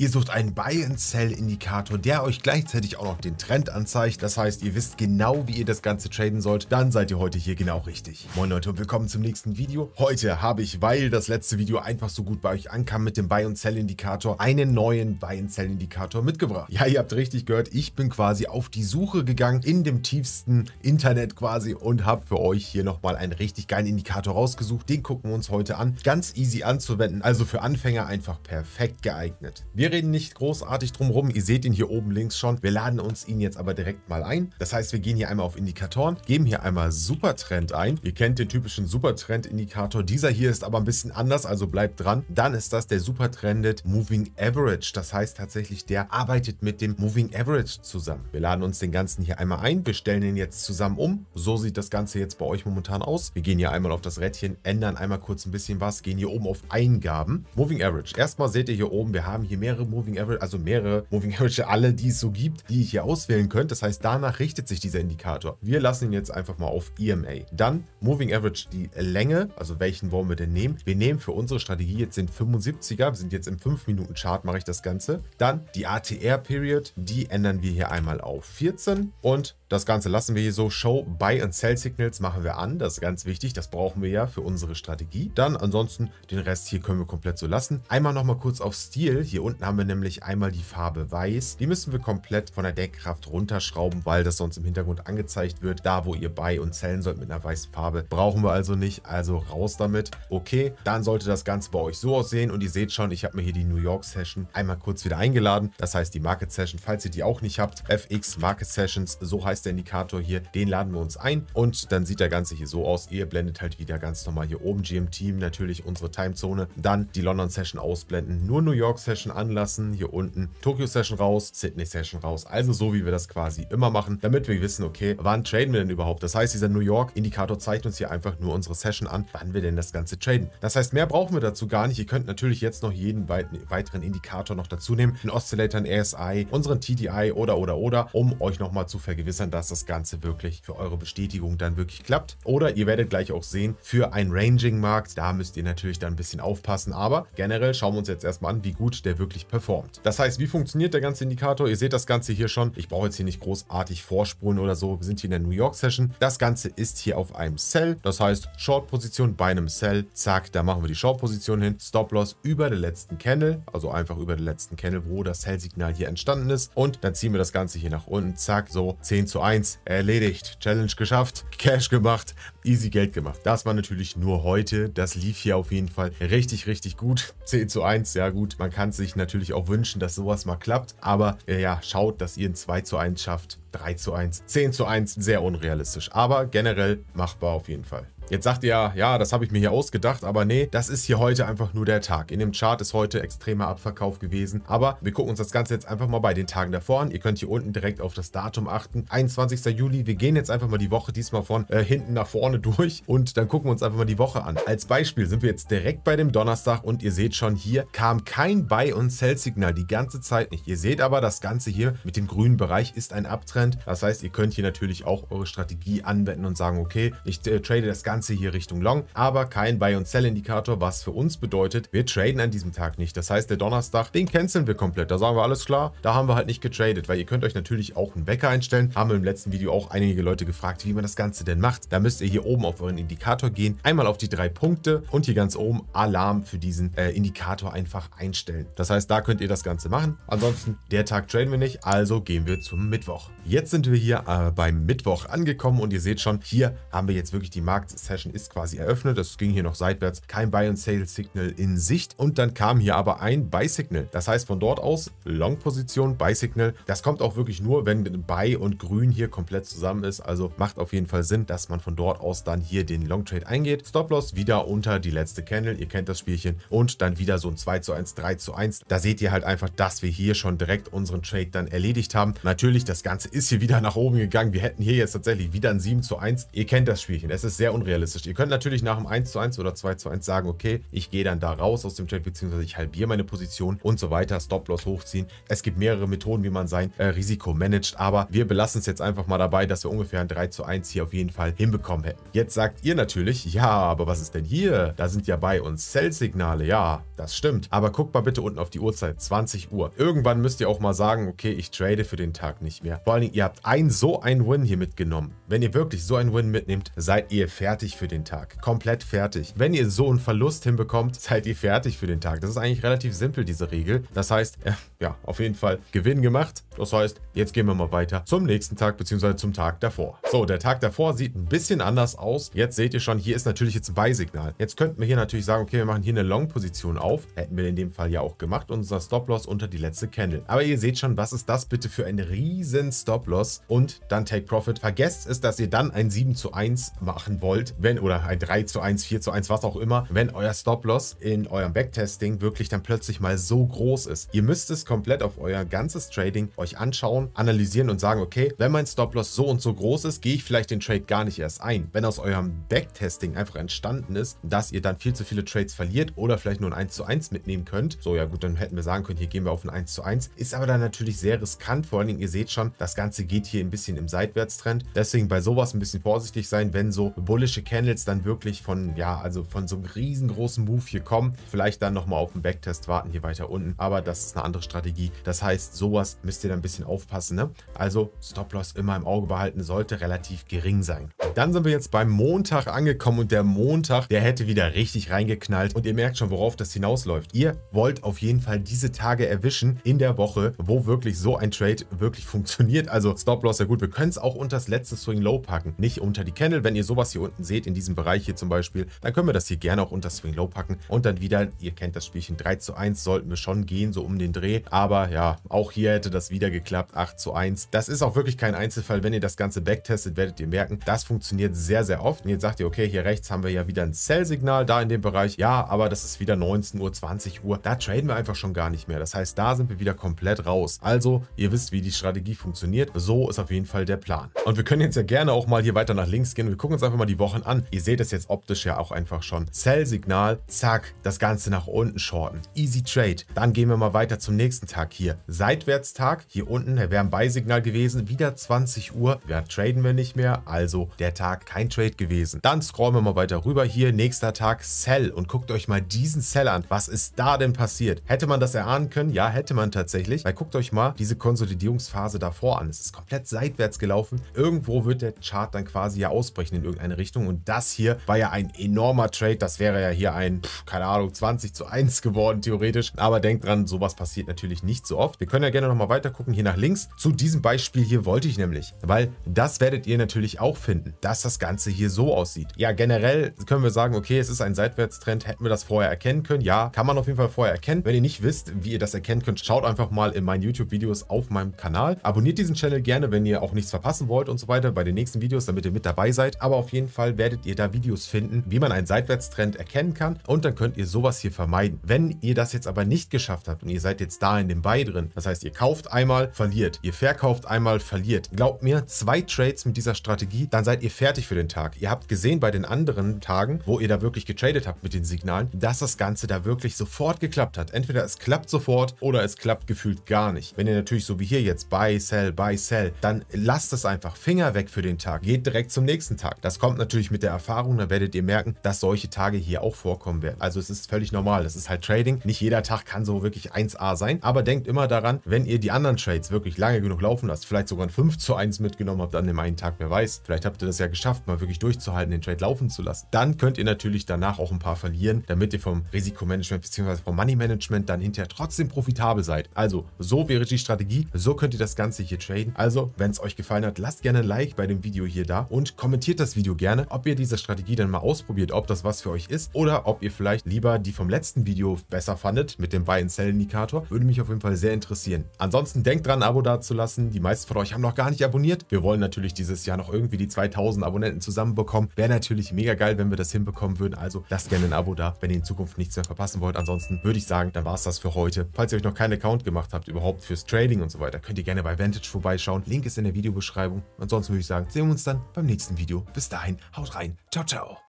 Ihr sucht einen Buy-and-Sell-Indikator, der euch gleichzeitig auch noch den Trend anzeigt. Das heißt, ihr wisst genau, wie ihr das Ganze traden sollt. Dann seid ihr heute hier genau richtig. Moin Leute und willkommen zum nächsten Video. Heute habe ich, weil das letzte Video einfach so gut bei euch ankam mit dem Buy-and-Sell-Indikator, einen neuen Buy-and-Sell-Indikator mitgebracht. Ja, ihr habt richtig gehört, ich bin quasi auf die Suche gegangen in dem tiefsten Internet quasi und habe für euch hier nochmal einen richtig geilen Indikator rausgesucht. Den gucken wir uns heute an. Ganz easy anzuwenden, also für Anfänger einfach perfekt geeignet. Wir wir reden nicht großartig drum rum. Ihr seht ihn hier oben links schon. Wir laden uns ihn jetzt aber direkt mal ein. Das heißt, wir gehen hier einmal auf Indikatoren, geben hier einmal Supertrend ein. Ihr kennt den typischen Supertrend-Indikator. Dieser hier ist aber ein bisschen anders, also bleibt dran. Dann ist das der Supertrended Moving Average. Das heißt tatsächlich, der arbeitet mit dem Moving Average zusammen. Wir laden uns den ganzen hier einmal ein. Wir stellen ihn jetzt zusammen um. So sieht das Ganze jetzt bei euch momentan aus. Wir gehen hier einmal auf das Rädchen, ändern einmal kurz ein bisschen was, gehen hier oben auf Eingaben. Moving Average. Erstmal seht ihr hier oben, wir haben hier mehrere mehrere Moving Average, also mehrere Moving Average, alle, die es so gibt, die ihr hier auswählen könnt. Das heißt, danach richtet sich dieser Indikator. Wir lassen ihn jetzt einfach mal auf EMA. Dann Moving Average die Länge, also welchen wollen wir denn nehmen? Wir nehmen für unsere Strategie jetzt den 75er, wir sind jetzt im 5-Minuten-Chart, mache ich das Ganze. Dann die ATR-Period, die ändern wir hier einmal auf 14 und das Ganze lassen wir hier so. Show, Buy and Sell Signals machen wir an. Das ist ganz wichtig. Das brauchen wir ja für unsere Strategie. Dann ansonsten den Rest hier können wir komplett so lassen. Einmal nochmal kurz auf Stil. Hier unten haben haben wir nämlich einmal die Farbe Weiß. Die müssen wir komplett von der Deckkraft runterschrauben, weil das sonst im Hintergrund angezeigt wird. Da, wo ihr bei und zählen sollt mit einer weißen Farbe, brauchen wir also nicht. Also raus damit. Okay, dann sollte das Ganze bei euch so aussehen. Und ihr seht schon, ich habe mir hier die New York Session einmal kurz wieder eingeladen. Das heißt die Market Session, falls ihr die auch nicht habt. FX Market Sessions, so heißt der Indikator hier. Den laden wir uns ein und dann sieht der Ganze hier so aus. Ihr blendet halt wieder ganz normal hier oben GMT, natürlich unsere Timezone. Dann die London Session ausblenden, nur New York Session anladen lassen. Hier unten Tokyo Session raus, Sydney Session raus. Also so, wie wir das quasi immer machen, damit wir wissen, okay, wann traden wir denn überhaupt? Das heißt, dieser New York-Indikator zeigt uns hier einfach nur unsere Session an, wann wir denn das Ganze traden. Das heißt, mehr brauchen wir dazu gar nicht. Ihr könnt natürlich jetzt noch jeden weiteren Indikator noch dazu nehmen. Den Oszillator, einen RSI, unseren TDI oder, oder, oder, um euch nochmal zu vergewissern, dass das Ganze wirklich für eure Bestätigung dann wirklich klappt. Oder ihr werdet gleich auch sehen, für einen Ranging-Markt, da müsst ihr natürlich dann ein bisschen aufpassen. Aber generell schauen wir uns jetzt erstmal an, wie gut der wirklich richtig performt. Das heißt, wie funktioniert der ganze Indikator? Ihr seht das Ganze hier schon. Ich brauche jetzt hier nicht großartig vorspulen oder so. Wir sind hier in der New York Session. Das Ganze ist hier auf einem Sell. Das heißt, Short-Position bei einem Sell. Zack, da machen wir die Short-Position hin. Stop-Loss über der letzten Candle. Also einfach über der letzten Candle, wo das Sell-Signal hier entstanden ist. Und dann ziehen wir das Ganze hier nach unten. Zack, so 10 zu 1. Erledigt. Challenge geschafft. Cash gemacht. Easy Geld gemacht. Das war natürlich nur heute. Das lief hier auf jeden Fall richtig, richtig gut. 10 zu 1. Ja gut, man kann sich natürlich natürlich auch wünschen, dass sowas mal klappt. Aber äh, ja, schaut, dass ihr ein 2 zu 1 schafft. 3 zu 1, 10 zu 1, sehr unrealistisch. Aber generell machbar auf jeden Fall. Jetzt sagt ihr, ja, das habe ich mir hier ausgedacht, aber nee, das ist hier heute einfach nur der Tag. In dem Chart ist heute extremer Abverkauf gewesen, aber wir gucken uns das Ganze jetzt einfach mal bei den Tagen davor an. Ihr könnt hier unten direkt auf das Datum achten, 21. Juli. Wir gehen jetzt einfach mal die Woche diesmal von äh, hinten nach vorne durch und dann gucken wir uns einfach mal die Woche an. Als Beispiel sind wir jetzt direkt bei dem Donnerstag und ihr seht schon hier kam kein Buy- und Sell-Signal die ganze Zeit nicht. Ihr seht aber, das Ganze hier mit dem grünen Bereich ist ein Abtrend. Das heißt, ihr könnt hier natürlich auch eure Strategie anwenden und sagen, okay, ich äh, trade das Ganze Ganze hier Richtung Long, aber kein Buy und Sell Indikator, was für uns bedeutet, wir traden an diesem Tag nicht. Das heißt, der Donnerstag, den canceln wir komplett. Da sagen wir alles klar, da haben wir halt nicht getradet, weil ihr könnt euch natürlich auch einen Wecker einstellen. Haben wir im letzten Video auch einige Leute gefragt, wie man das Ganze denn macht. Da müsst ihr hier oben auf euren Indikator gehen, einmal auf die drei Punkte und hier ganz oben Alarm für diesen äh, Indikator einfach einstellen. Das heißt, da könnt ihr das Ganze machen. Ansonsten, der Tag traden wir nicht, also gehen wir zum Mittwoch. Jetzt sind wir hier äh, beim Mittwoch angekommen und ihr seht schon, hier haben wir jetzt wirklich die Markt Session ist quasi eröffnet. Das ging hier noch seitwärts. Kein Buy and Sale Signal in Sicht. Und dann kam hier aber ein Buy Signal. Das heißt von dort aus Long Position, Buy Signal. Das kommt auch wirklich nur, wenn Buy und Grün hier komplett zusammen ist. Also macht auf jeden Fall Sinn, dass man von dort aus dann hier den Long Trade eingeht. Stop Loss wieder unter die letzte Candle. Ihr kennt das Spielchen. Und dann wieder so ein 2 zu 1, 3 zu 1. Da seht ihr halt einfach, dass wir hier schon direkt unseren Trade dann erledigt haben. Natürlich, das Ganze ist hier wieder nach oben gegangen. Wir hätten hier jetzt tatsächlich wieder ein 7 zu 1. Ihr kennt das Spielchen. Es ist sehr unrealistisch realistisch. Ihr könnt natürlich nach dem 1 zu 1 oder 2 zu 1 sagen, okay, ich gehe dann da raus aus dem Trade, beziehungsweise ich halbiere meine Position und so weiter, Stop-Loss hochziehen. Es gibt mehrere Methoden, wie man sein äh, Risiko managt, aber wir belassen es jetzt einfach mal dabei, dass wir ungefähr ein 3 zu 1 hier auf jeden Fall hinbekommen hätten. Jetzt sagt ihr natürlich, ja, aber was ist denn hier? Da sind ja bei uns Sell-Signale, ja, das stimmt. Aber guckt mal bitte unten auf die Uhrzeit, 20 Uhr. Irgendwann müsst ihr auch mal sagen, okay, ich trade für den Tag nicht mehr. Vor allen Dingen, ihr habt ein so ein Win hier mitgenommen. Wenn ihr wirklich so einen Win mitnehmt, seid ihr fertig fertig für den Tag. Komplett fertig. Wenn ihr so einen Verlust hinbekommt, seid ihr fertig für den Tag. Das ist eigentlich relativ simpel, diese Regel. Das heißt, äh, ja, auf jeden Fall Gewinn gemacht. Das heißt, jetzt gehen wir mal weiter zum nächsten Tag beziehungsweise zum Tag davor. So, der Tag davor sieht ein bisschen anders aus. Jetzt seht ihr schon, hier ist natürlich jetzt ein Buy-Signal. Jetzt könnten wir hier natürlich sagen, okay, wir machen hier eine Long-Position auf. Hätten wir in dem Fall ja auch gemacht. Unser Stop-Loss unter die letzte Candle. Aber ihr seht schon, was ist das bitte für ein riesen Stop-Loss und dann Take-Profit. Vergesst es, dass ihr dann ein 7 zu 1 machen wollt, wenn oder ein 3 zu 1, 4 zu 1, was auch immer, wenn euer Stop-Loss in eurem Backtesting wirklich dann plötzlich mal so groß ist. Ihr müsst es komplett auf euer ganzes Trading euch anschauen, analysieren und sagen, okay, wenn mein Stop-Loss so und so groß ist, gehe ich vielleicht den Trade gar nicht erst ein. Wenn aus eurem Backtesting einfach entstanden ist, dass ihr dann viel zu viele Trades verliert oder vielleicht nur ein 1 zu 1 mitnehmen könnt, so ja gut, dann hätten wir sagen können, hier gehen wir auf ein 1 zu 1, ist aber dann natürlich sehr riskant, vor allen Dingen, ihr seht schon, das Ganze geht hier ein bisschen im Seitwärtstrend, deswegen bei sowas ein bisschen vorsichtig sein, wenn so bullische Candles dann wirklich von, ja, also von so einem riesengroßen Move hier kommen, vielleicht dann nochmal auf den Backtest warten, hier weiter unten, aber das ist eine andere Strategie Strategie. Das heißt, sowas müsst ihr dann ein bisschen aufpassen. Ne? Also Stop-Loss immer im Auge behalten, sollte relativ gering sein. Dann sind wir jetzt beim Montag angekommen und der Montag, der hätte wieder richtig reingeknallt. Und ihr merkt schon, worauf das hinausläuft. Ihr wollt auf jeden Fall diese Tage erwischen in der Woche, wo wirklich so ein Trade wirklich funktioniert. Also Stop-Loss, ja gut, wir können es auch unter das letzte Swing Low packen, nicht unter die Candle. Wenn ihr sowas hier unten seht, in diesem Bereich hier zum Beispiel, dann können wir das hier gerne auch unter Swing Low packen und dann wieder, ihr kennt das Spielchen, 3 zu 1 sollten wir schon gehen, so um den Dreh. Aber ja, auch hier hätte das wieder geklappt. 8 zu 1. Das ist auch wirklich kein Einzelfall. Wenn ihr das Ganze backtestet, werdet ihr merken, das funktioniert sehr, sehr oft. Und jetzt sagt ihr, okay, hier rechts haben wir ja wieder ein Sell-Signal, da in dem Bereich. Ja, aber das ist wieder 19 Uhr, 20 Uhr. Da traden wir einfach schon gar nicht mehr. Das heißt, da sind wir wieder komplett raus. Also, ihr wisst, wie die Strategie funktioniert. So ist auf jeden Fall der Plan. Und wir können jetzt ja gerne auch mal hier weiter nach links gehen. Wir gucken uns einfach mal die Wochen an. Ihr seht es jetzt optisch ja auch einfach schon. Sell-Signal, zack, das Ganze nach unten shorten. Easy Trade. Dann gehen wir mal weiter zum nächsten nächsten Tag hier Seitwärtstag. Hier unten wäre ein Buy-Signal gewesen, wieder 20 Uhr. Ja, traden wir nicht mehr, also der Tag kein Trade gewesen. Dann scrollen wir mal weiter rüber hier, nächster Tag Sell und guckt euch mal diesen Sell an. Was ist da denn passiert? Hätte man das erahnen können? Ja, hätte man tatsächlich, weil guckt euch mal diese Konsolidierungsphase davor an. Es ist komplett seitwärts gelaufen. Irgendwo wird der Chart dann quasi ja ausbrechen in irgendeine Richtung und das hier war ja ein enormer Trade. Das wäre ja hier ein, keine Ahnung, 20 zu 1 geworden theoretisch. Aber denkt dran, sowas passiert natürlich natürlich nicht so oft. Wir können ja gerne nochmal weiter gucken hier nach links. Zu diesem Beispiel hier wollte ich nämlich, weil das werdet ihr natürlich auch finden, dass das Ganze hier so aussieht. Ja, generell können wir sagen, okay, es ist ein Seitwärtstrend. Hätten wir das vorher erkennen können? Ja, kann man auf jeden Fall vorher erkennen. Wenn ihr nicht wisst, wie ihr das erkennen könnt, schaut einfach mal in meinen YouTube-Videos auf meinem Kanal. Abonniert diesen Channel gerne, wenn ihr auch nichts verpassen wollt und so weiter bei den nächsten Videos, damit ihr mit dabei seid. Aber auf jeden Fall werdet ihr da Videos finden, wie man einen Seitwärtstrend erkennen kann und dann könnt ihr sowas hier vermeiden. Wenn ihr das jetzt aber nicht geschafft habt und ihr seid jetzt da Inventar in dem Buy drin. Das heißt, ihr kauft einmal, verliert. Ihr verkauft einmal, verliert. Glaubt mir, zwei Trades mit dieser Strategie, dann seid ihr fertig für den Tag. Ihr habt gesehen bei den anderen Tagen, wo ihr da wirklich getradet habt mit den Signalen, dass das Ganze da wirklich sofort geklappt hat. Entweder es klappt sofort oder es klappt gefühlt gar nicht. Wenn ihr natürlich so wie hier jetzt Buy, Sell, Buy, Sell, dann lasst es einfach. Finger weg für den Tag. Geht direkt zum nächsten Tag. Das kommt natürlich mit der Erfahrung, dann werdet ihr merken, dass solche Tage hier auch vorkommen werden. Also es ist völlig normal. Das ist halt Trading. Nicht jeder Tag kann so wirklich 1A sein. Aber denkt immer daran, wenn ihr die anderen Trades wirklich lange genug laufen lasst, vielleicht sogar ein 5 zu 1 mitgenommen habt an dem einen Tag, wer weiß, vielleicht habt ihr das ja geschafft, mal wirklich durchzuhalten, den Trade laufen zu lassen, dann könnt ihr natürlich danach auch ein paar verlieren, damit ihr vom Risikomanagement bzw. vom Money Management dann hinterher trotzdem profitabel seid. Also so wäre die Strategie, so könnt ihr das Ganze hier traden. Also wenn es euch gefallen hat, lasst gerne ein Like bei dem Video hier da und kommentiert das Video gerne, ob ihr diese Strategie dann mal ausprobiert, ob das was für euch ist oder ob ihr vielleicht lieber die vom letzten Video besser fandet mit dem Buy-and-Sell-Indikator. Würde mich auf jeden Fall sehr interessieren. Ansonsten denkt dran, ein Abo dazulassen. Die meisten von euch haben noch gar nicht abonniert. Wir wollen natürlich dieses Jahr noch irgendwie die 2000 Abonnenten zusammenbekommen. Wäre natürlich mega geil, wenn wir das hinbekommen würden. Also lasst gerne ein Abo da, wenn ihr in Zukunft nichts mehr verpassen wollt. Ansonsten würde ich sagen, dann war es das für heute. Falls ihr euch noch keinen Account gemacht habt, überhaupt fürs Trading und so weiter, könnt ihr gerne bei Vantage vorbeischauen. Link ist in der Videobeschreibung. Ansonsten würde ich sagen, sehen wir uns dann beim nächsten Video. Bis dahin, haut rein. Ciao, ciao.